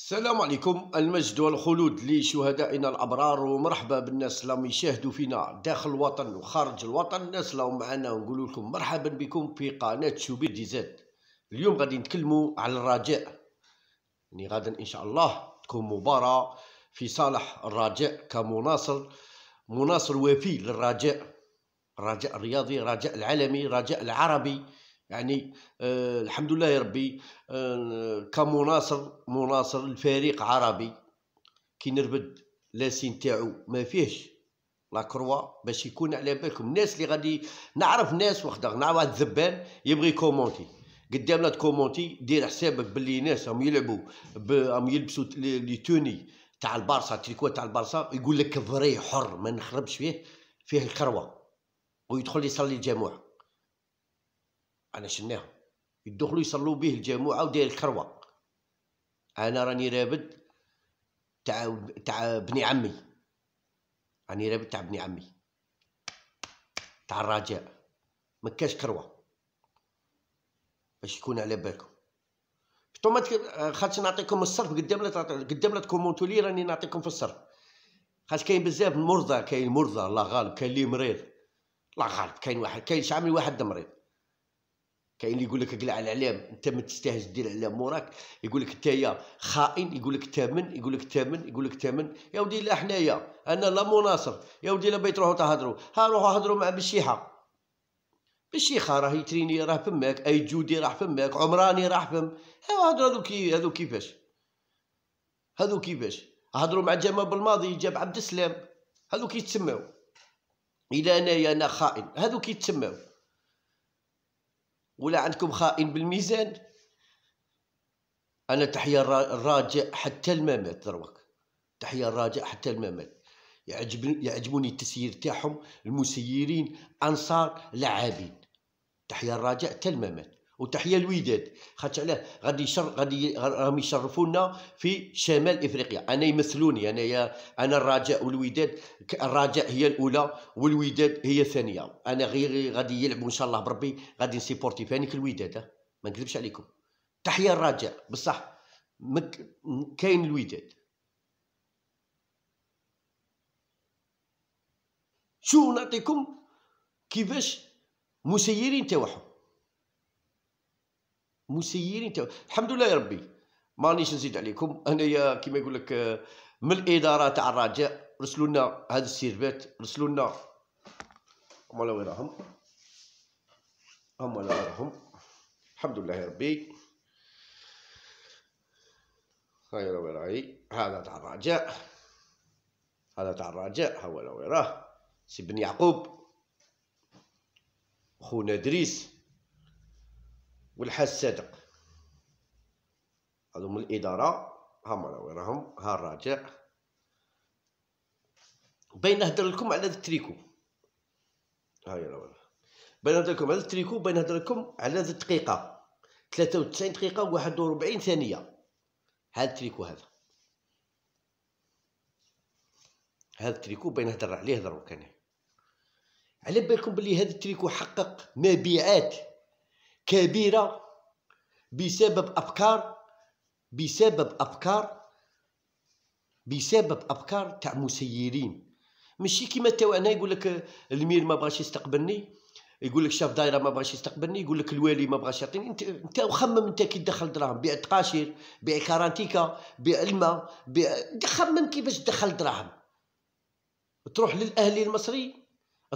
السلام عليكم المجد والخلود لشهدائنا الابرار ومرحبا بالناس اللي يشاهدوا فينا داخل الوطن وخارج الوطن الناس اللي معنا ونقول لكم مرحبا بكم في قناه شوبير زاد اليوم غادي نتكلموا على الرجاء يعني غدا ان شاء الله تكون مباراه في صالح الرجاء كمناصر مناصر وفي للرجاء الرجاء الرياضي الرجاء العالمي الرجاء العربي يعني آه الحمد لله يا ربي آه كمناصر مناصر الفريق عربي كي نربد لاسين تاعو ما فيهش لا كروا باش يكون على بالكم الناس اللي غادي نعرف ناس وخدا نعرف واحد الذبان يبغي يكومونتي قدامنا تكومونتي دير حسابك باللي ناس راهم يلعبوا راهم يلبسوا لي توني تاع البارسا تريكوا تاع البارسا يقول لك فري حر ما نخربش فيه فيه الكروه ويدخل يصلي الجمعه انا شناهم يدخلوا يصلوا به الجماعه وداير الكروه انا راني رابد تاع تاع بني عمي راني رابد تاع بني عمي تاع الرجاء ما كاش كروه باش يكون على بالكم طوما خاطش نعطيكم الصرف قدام لا قدام لا تكومونتو لي راني نعطيكم في الصرف خاطش كاين بزاف مرضى كاين مرضى الله غالب كاين لي مريض الله غالب كاين واحد كاين شعمل واحد مريض كاين اللي يقول لك اقلع الاعلام انت ما تستاهلش دير الاعلام موراك يقول لك انت خائن يقول لك تامن يقول لك تامن يقول لك تامن يا ودي لا حنايا انا لا مناصر يا ودي لا بيت روحوا تهضروا ها روحوا هضروا مع بالشيحه بالشيخه راه يتريني راه فماك اي جودي راه فماك عمراني راه فم ها هادو كي هذو كيفاش هذو كيفاش هضروا مع جمال بالماضي جاب عبد السلام هذو كيتسموا الى انايا انا خائن هذو كيتسموا ولا عندكم خائن بالميزان انا تحيا الراجع حتى الممات دروك تحيا الراجع حتى الممات يعجبني يعجبوني التسيير تاعهم المسيرين انصار لاعبين تحيا الراجع حتى الممات وتحيه الوداد خاطر علاه غادي يشر غادي راهم يشرفونا في شمال افريقيا انا يمثلوني انايا انا الرجاء والوداد الرجاء هي الاولى والوداد هي الثانيه انا غير غادي يلعبوا ان شاء الله بربي غادي نسيبورتي فانيك الوداد ما نكذبش عليكم تحيه الرجاء بصح مك... كاين الوداد شو نعطيكم كيفاش مسيرين تاعهم مسيرين تاو الحمد لله يا ربي مانيش نزيد عليكم انايا كيما يقول لك آه، من الاداره تاع الرجاء رسلوا لنا هاد السيرفات رسلوا لنا هما وين راهم هما وين راهم الحمد لله يا ربي هاي وين راهي هذا تاع الرجاء هذا تاع الرجاء ها هو وين راه سي بن يعقوب خونا دريس والحاج صادق هذوما الاداره ها مراوي راهم ها الراجع بين نهضر لكم على التريكو هاي راهو بين نهضر لكم على التريكو بين نهضر لكم على الدقيقه 93 دقيقه و 41 ثانيه هذا التريكو هذا هذا التريكو بين نهضر عليه دروك انا على بالكم بلي هذا التريكو حقق مبيعات كبيرة بسبب أفكار بسبب أفكار بسبب أفكار تاع مسيرين ماشي كيما تاو انا يقول لك المير ما بغاش يستقبلني يقول لك شاف دايره ما بغاش يستقبلني يقول لك الوالي ما بغاش يعطيني انت انت وخمم انت كي تدخل دراهم بيع تقاشير بيع كارانتيكا بيع الماء بيع خمم كيفاش دخل دراهم تروح للاهلي المصري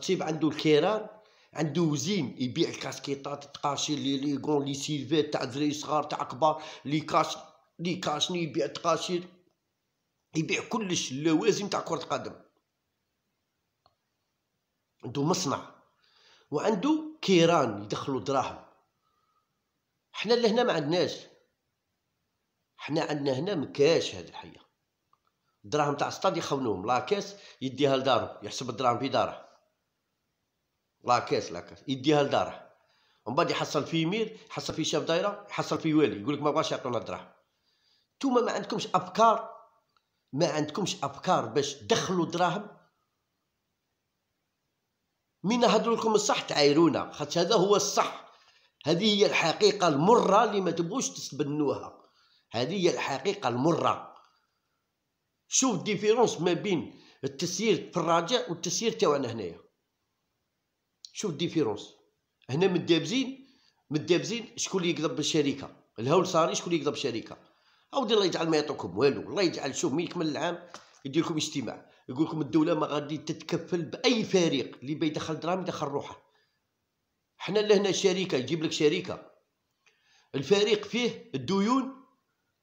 تصيب عنده الكيران عنده وزين يبيع الكاسكيطات تقاشي لي لي غون لي سيلفي تاع دري صغار تاع كبار لي كاش لي كاشني يبيع تقاشير يبيع كلش اللوازم تاع كرة القدم عنده مصنع وعنده كيران يدخلوا دراهم حنا اللي هنا ما عندناش حنا عندنا هنا مكاش هاد الحياه دراهم تاع الصطاد يخونوهم لاكاس يديها لدارو يحسب الدراهم في داره لاكاس لاكاس يديها لداره ومن بعد يحصل فيه مير يحصل فيه شاف دايره يحصل فيه والي يقول لك ما بغاش يعطونا الدراهم نتوما ما عندكمش افكار ما عندكمش افكار باش تدخلوا دراهم مين نهضروا لكم الصح تعايرونا خاطر هذا هو الصح هذه هي الحقيقه المره اللي ما تبغوش تتبنوها هذه هي الحقيقه المره شوف ديفيرونس ما بين التسيير في الراجع والتسيير تاعنا هنايا شوف الديفيرونس هنا مدابزين مدابزين شكون اللي يكذب بالشركه الهول صاري شكون اللي يكذب بالشركه اودي الله يجعل ما يعطوكم والو الله يجعل شوف من يكمل العام يدير لكم اجتماع يقول لكم الدوله ما غادي تتكفل باي فريق اللي بيدخل درام يدخل روحه حنا لهنا شركه يجيب لك شركه الفريق فيه الديون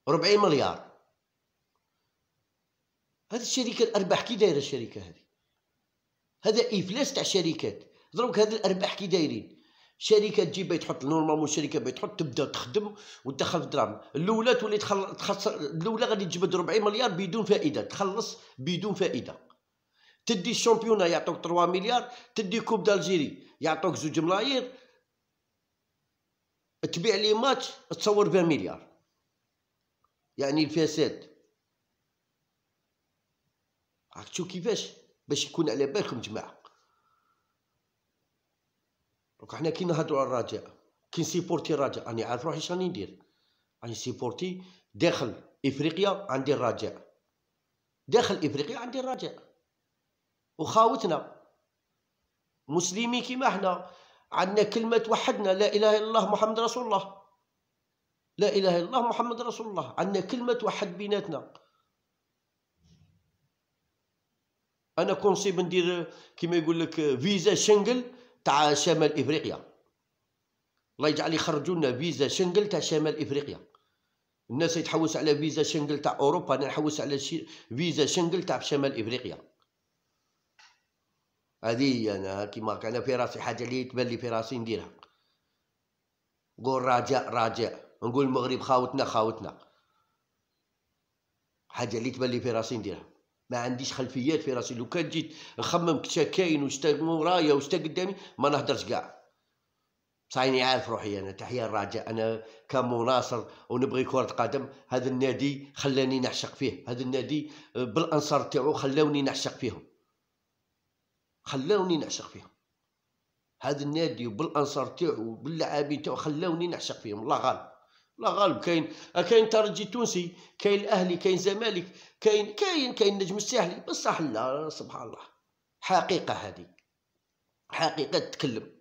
40 مليار هذه الشركه الارباح كي دايره الشركه هذه هذا افلاس تاع الشركات دروك هاد الارباح كي دايرين شركه تجيب تحط نورمالمون شركه الشركه تحط تبدا تخدم وتدخل في الدراهم الاولى تولي تخل... تخسر الاولى غادي تجبد 40 مليار بدون فائده تخلص بدون فائده تدي الشامبيون يعطوك 3 مليار تدي كوب دالجيري يعطوك زوج ملايير تبيع لي ماتش تصور بها مليار يعني الفساد عرفتو كيفاش باش يكون على بالكم جماعه دونك حنا كي نهضروا على الرجاء كي نسيبورتي الرجاء راني عارف روحي شاني ندير راني سيبورتي داخل افريقيا عندي الرجاء داخل افريقيا عندي الرجاء وخاوتنا مسلمين كيما حنا عندنا كلمه توحدنا لا اله الا الله محمد رسول الله لا اله الا الله محمد رسول الله عندنا كلمه توحد بيناتنا انا كونسيب ندير كيما يقول لك فيزا شنغل تاع شمال افريقيا الله يجعل يخرجوا لنا فيزا شنغل تاع شمال افريقيا الناس يتحوس على فيزا شنغل تاع اوروبا انا نحوس على شي فيزا شنغل تاع شمال افريقيا هذه انا كيما كان في راسي حاجه اللي تبان لي في راسي نديرها نقول رجاء رجاء نقول المغرب خاوتنا خاوتنا حاجه اللي تبان لي في راسي نديرها ما عنديش خلفيات في راسي لو كان جيت نخمم كتا كاين وشتا ورايا وشتا قدامي ما نهدرش كاع صايني عارف روحي انا تحيه الرجاء انا كمناصر ونبغي كره قدم هذا النادي خلاني نعشق فيه هذا النادي آه، بالانصار تاعو خلاوني نعشق فيهم خلاوني نعشق فيهم هذا النادي وبالانصار تاعو وباللاعبين تاعو خلاوني نعشق فيهم الله غالب لا غالب كاين كاين ترجي تونسي كاين الاهلي كاين زمالك كاين كاين كاين نجم الساحلي بصح لا سبحان الله حقيقه هذه حقيقه تتكلم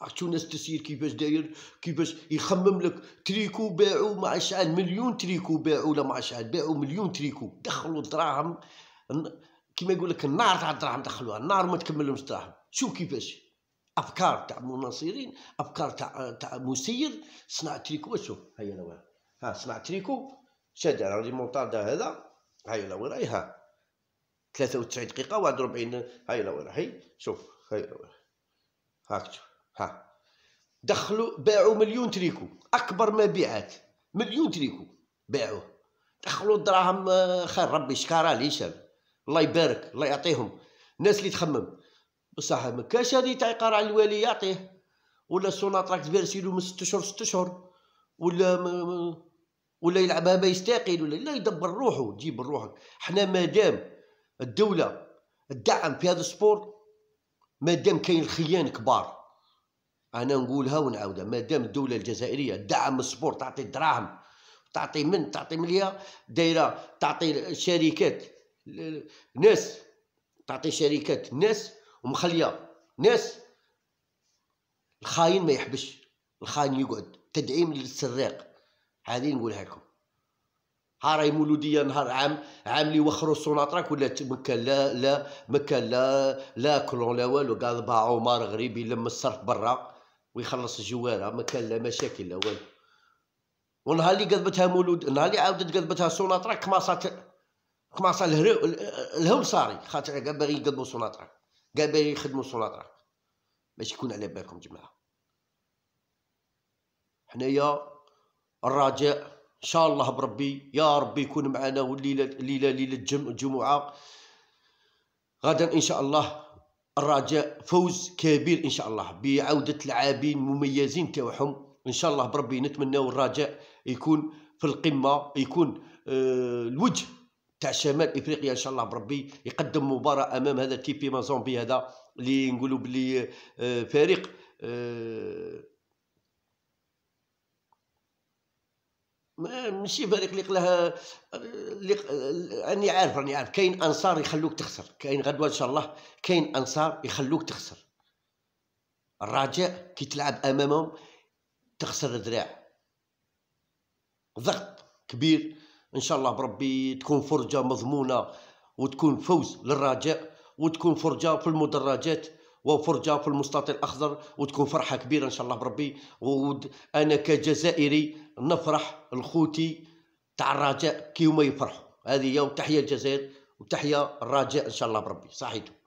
عرفتو ناس تسير كيفاش داير كيفاش يخمم لك تريكو باعو مع شحال مليون تريكو باعو ولا مع شحال باعو مليون تريكو دخلوا دراهم كيما يقول لك النار تاع الدراهم دخلوها النار ما تكملهمش دراهم شوف كيفاش افكار تاع مناصرين افكار تاع تاع مسير صنع تريكو شوف هيا لوين ها صنع تريكو شاد على ريمونتادا هذا هيا لوين راهي ها 93 دقيقة 41 هيا لو راهي شوف هيا لو هاك شوف ها دخلوا باعوا مليون تريكو اكبر مبيعات مليون تريكو باعوه دخلوا الدراهم آه، خير ربي شكارا ليشان الله يبارك الله يعطيهم الناس اللي تخمم بصح ما كاش هادي تاع يقرا على الوالي يعطيه ولا سوناطراك فيرسيلو من ست اشهر ست اشهر ولا م... ولا يلعبها ما يستاقل ولا لا يدبر روحه جيب روحك حنا مادام الدوله تدعم في هذا السبور مادام كاين الخيان كبار انا نقولها ونعاودها مادام الدوله الجزائريه تدعم السبور تعطي الدراهم تعطي من تعطي مليا دايره تعطي شركات ناس تعطي شركات ناس ومخليه ناس الخاين ما يحبش الخاين يقعد تدعيم للسراق هذه نقولها لكم ها راهي مولوديه نهار عام عام لي وخروا سوناطراك ولا مكان لا لا مكان لا لا كلون لا والو قال باع عمر غريب يلم الصرف برا ويخلص الجواره مكان لا مشاكل لا والو ونهار اللي قذبتها مولود نهار اللي عاودت قذبتها سوناطراك كماصات كماصه الهول الهو صاري خاطر باغي يقذبوا سوناطراك كاع يخدموا سور باش يكون على بالكم جماعه حنايا الرجاء ان شاء الله بربي يا ربي يكون معنا والليله الليله ليله الجمعه غدا ان شاء الله الرجاء فوز كبير ان شاء الله بعوده لاعبين مميزين تاعهم ان شاء الله بربي نتمناو الرجاء يكون في القمه يكون آه، الوجه تاع شمال افريقيا ان شاء الله بربي يقدم مباراه امام هذا تيبي مازومبي هذا اللي نقولوا بلي آه، فريق آه، ماشي فريق اللي قلها آه، اللي راني عارف راني عارف كاين انصار يخلوك تخسر كاين غدوه ان شاء الله كاين انصار يخلوك تخسر الرجاء كي تلعب امامهم تخسر الذراع ضغط كبير ان شاء الله بربي تكون فرجه مضمونه وتكون فوز للرجاء وتكون فرجه في المدرجات وفرجه في المستطيل الاخضر وتكون فرحه كبيره ان شاء الله بربي وانا كجزائري نفرح الخوتي تاع الرجاء كيما يفرحوا هذه هي وتحيه الجزائر وتحيه الرجاء ان شاء الله بربي صحيتو